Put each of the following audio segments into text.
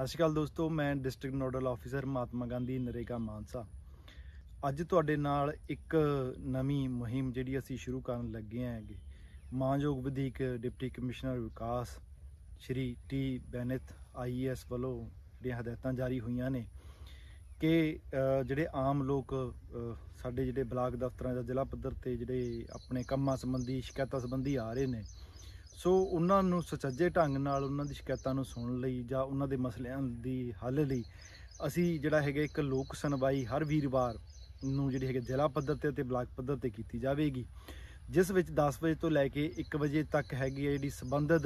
ਸਤਿ ਸ਼੍ਰੀ ਅਕਾਲ ਦੋਸਤੋ ਮੈਂ district nodal officer Mahatma Gandhi NREGA Mansa ਅੱਜ ਤੁਹਾਡੇ ਨਾਲ ਇੱਕ ਨਵੀਂ ਮੁਹਿੰਮ ਜਿਹੜੀ ਅਸੀਂ ਸ਼ੁਰੂ ਕਰਨ ਲੱਗੇ ਆਂਗੇ ਮਾਨਯੋਗ ਵਿਧੀਕ ਡਿਪਟੀ ਕਮਿਸ਼ਨਰ ਵਿਕਾਸ ਸ਼੍ਰੀ ਟੀ ਬੈਨਿਤ ਆਈਐਸ ਵੱਲੋਂ ਜਿਹੜੀਆਂ ਹਦਾਇਤਾਂ ਜਾਰੀ ਹੋਈਆਂ ਨੇ ਕਿ ਜਿਹੜੇ ਆਮ ਲੋਕ ਸਾਡੇ ਜਿਹੜੇ ਬਲਾਕ ਦਫ਼ਤਰਾਂ ਜਾਂ ਜ਼ਿਲ੍ਹਾ ਪੱਧਰ ਤੇ ਜਿਹੜੇ ਆਪਣੇ ਕੰਮਾਂ ਸੰਬੰਧੀ ਸ਼ਿਕਾਇਤਾਂ ਸੰਬੰਧੀ ਆ ਰਹੇ ਨੇ ਸੋ ਉਹਨਾਂ ਨੂੰ ਸੁਚੱਜੇ ਢੰਗ ਨਾਲ ਉਹਨਾਂ ਦੀ ਸ਼ਿਕਾਇਤਾਂ ਨੂੰ ਸੁਣਨ ਲਈ ਜਾਂ ਉਹਨਾਂ ਦੇ ਮਸਲਿਆਂ ਦੀ ਹੱਲ ਲਈ ਅਸੀਂ ਜਿਹੜਾ ਹੈਗਾ ਇੱਕ ਲੋਕ ਸੁਣਵਾਈ ਹਰ ਵੀਰਵਾਰ ਨੂੰ ਜਿਹੜੀ ਹੈਗਾ ਜ਼ਿਲ੍ਹਾ ਪੱਧਰ ਤੇ ਤੇ ਬਲਾਕ ਪੱਧਰ ਤੇ ਕੀਤੀ ਜਾਵੇਗੀ ਜਿਸ ਵਿੱਚ 10 ਵਜੇ ਤੋਂ ਲੈ ਕੇ 1 ਵਜੇ ਤੱਕ ਹੈਗੀ ਹੈ ਜਿਹੜੀ ਸੰਬੰਧਿਤ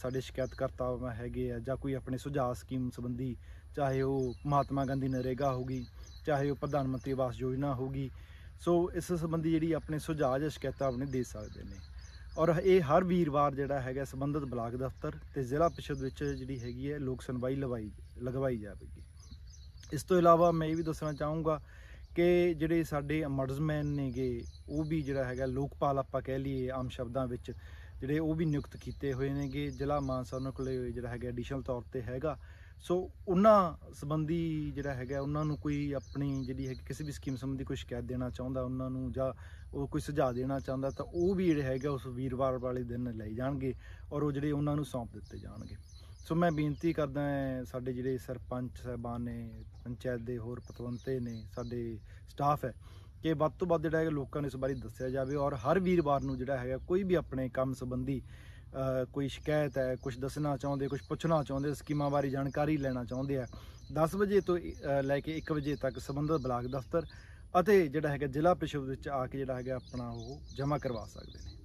ਸਾਡੇ ਸ਼ਿਕਾਇਤਕਰਤਾ ਹੈਗੇ ਆ ਜਾਂ ਕੋਈ ਆਪਣੇ ਸੁਝਾਅ ਸਕੀਮ ਸੰਬੰਧੀ ਚਾਹੇ ਉਹ ਮਹਾਤਮਾ ਗਾਂਧੀ ਨਰੇਗਾ ਹੋਗੀ ਚਾਹੇ ਉਹ ਪ੍ਰਧਾਨ ਮੰਤਰੀ ਆਵਾਸ ਯੋਜਨਾ ਹੋਗੀ ਸੋ ਇਸ ਸੰਬੰਧੀ ਜਿਹੜੀ ਆਪਣੇ ਸੁਝਾਅ ਜਾਂ ਸ਼ਿਕਾਇਤਾਂ ਆਪਣੇ ਦੇ ਸਕਦੇ ਨੇ ਔਰ ਇਹ ਹਰ ਵੀਰਵਾਰ ਜਿਹੜਾ ਹੈਗਾ ਸੰਬੰਧਿਤ ਬਲਾਕ ਦਫ਼ਤਰ ਤੇ ਜ਼ਿਲ੍ਹਾ ਪਿਛਦ ਵਿੱਚ ਜਿਹੜੀ ਹੈਗੀ ਹੈ ਲੋਕ ਸੁਣਵਾਈ ਲਵਾਈ ਲਗਵਾਈ ਜਾਵੇਗੀ ਇਸ ਤੋਂ ਇਲਾਵਾ ਮੈਂ ਇਹ ਵੀ ਦੱਸਣਾ ਚਾਹੂੰਗਾ ਕਿ ਜਿਹੜੇ ਸਾਡੇ ਅਮਰਜ਼ਮੈਨ ਨੇਗੇ ਉਹ ਵੀ ਜਿਹੜਾ ਹੈਗਾ ਲੋਕਪਾਲ ਆਪਾਂ ਕਹਿ ਲਈਏ ਆਮ ਸ਼ਬਦਾਂ ਵਿੱਚ ਜਿਹੜੇ ਉਹ ਵੀ ਨਿਯੁਕਤ ਕੀਤੇ ਹੋਏ ਨੇਗੇ ਜ਼ਿਲ੍ਹਾ ਮਾਨਸਾ ਉਹਨਾਂ ਕੋਲੇ ਜਿਹੜਾ ਹੈਗਾ ਐਡੀਸ਼ਨਲ ਤੌਰ ਤੇ ਹੈਗਾ ਸੋ ਉਹਨਾਂ ਸੰਬੰਧੀ ਜਿਹੜਾ ਹੈਗਾ ਉਹਨਾਂ ਨੂੰ ਕੋਈ ਆਪਣੀ ਜਿਹੜੀ ਹੈ ਕਿਸੇ ਵੀ ਸਕੀਮ ਸੰਬੰਧੀ ਕੋਈ ਸ਼ਿਕਾਇਤ ਦੇਣਾ ਚਾਹੁੰਦਾ ਉਹਨਾਂ ਨੂੰ ਜਾਂ ਉਹ ਕੋਈ ਸੁਝਾਅ ਦੇਣਾ ਚਾਹੁੰਦਾ ਤਾਂ ਉਹ ਵੀ ਜਿਹੜਾ ਹੈਗਾ ਉਸ ਵੀਰਵਾਰ ਵਾਲੇ ਦਿਨ ਲਈ ਜਾਣਗੇ ਔਰ ਉਹ ਜਿਹੜੇ ਉਹਨਾਂ ਨੂੰ ਸੌਂਪ ਦਿੱਤੇ ਜਾਣਗੇ ਸੋ ਮੈਂ ਬੇਨਤੀ ਕਰਦਾ ਸਾਡੇ ਜਿਹੜੇ ਸਰਪੰਚ ਸਹਿਬਾਨ ਨੇ ਪੰਚਾਇਤ ਦੇ ਹੋਰ ਪਤਵੰਤੇ ਨੇ ਸਾਡੇ ਸਟਾਫ ਹੈ ਕਿ ਵੱਧ ਤੋਂ ਵੱਧ ਜਿਹੜਾ ਹੈ ਲੋਕਾਂ ਨੂੰ ਇਸ ਬਾਰੇ ਦੱਸਿਆ ਜਾਵੇ ਔਰ ਹਰ ਵੀਰਵਾਰ ਨੂੰ ਜਿਹੜਾ ਹੈਗਾ ਕੋਈ ਵੀ ਆਪਣੇ ਕੰਮ ਸੰਬੰਧੀ ਕੋਈ ਸ਼ਿਕਾਇਤ ਹੈ ਕੁਝ ਦੱਸਣਾ ਚਾਹੁੰਦੇ ਕੁਝ ਪੁੱਛਣਾ ਚਾਹੁੰਦੇ ਸਕੀਮਾਂ ਬਾਰੇ ਜਾਣਕਾਰੀ ਲੈਣਾ ਚਾਹੁੰਦੇ ਆ 10 ਵਜੇ ਤੋਂ ਲੈ ਕੇ 1 ਵਜੇ ਤੱਕ ਸਬੰਧਤ ਬਲਾਕ ਦਫ਼ਤਰ ਅਤੇ ਜਿਹੜਾ ਹੈਗਾ ਜ਼ਿਲ੍ਹਾ ਪਿਸ਼ਵ ਵਿੱਚ ਆ ਕੇ ਜਿਹੜਾ ਹੈਗਾ ਆਪਣਾ ਉਹ ਜਮ੍ਹਾਂ ਕਰਵਾ ਸਕਦੇ ਨੇ